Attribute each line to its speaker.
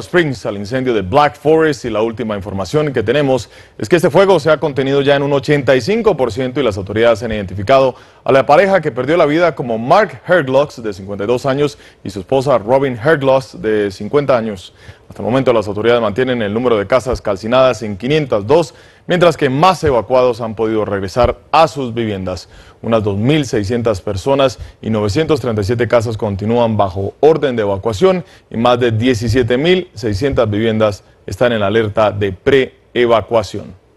Speaker 1: Springs al incendio de Black Forest y la última información que tenemos es que este fuego se ha contenido ya en un 85% y las autoridades han identificado a la pareja que perdió la vida como Mark Herglocks de 52 años y su esposa Robin Herglocks de 50 años. Hasta el momento las autoridades mantienen el número de casas calcinadas en 502 mientras que más evacuados han podido regresar a sus viviendas. Unas 2.600 personas y 937 casas continúan bajo orden de evacuación y más de 17.600 viviendas están en alerta de pre-evacuación.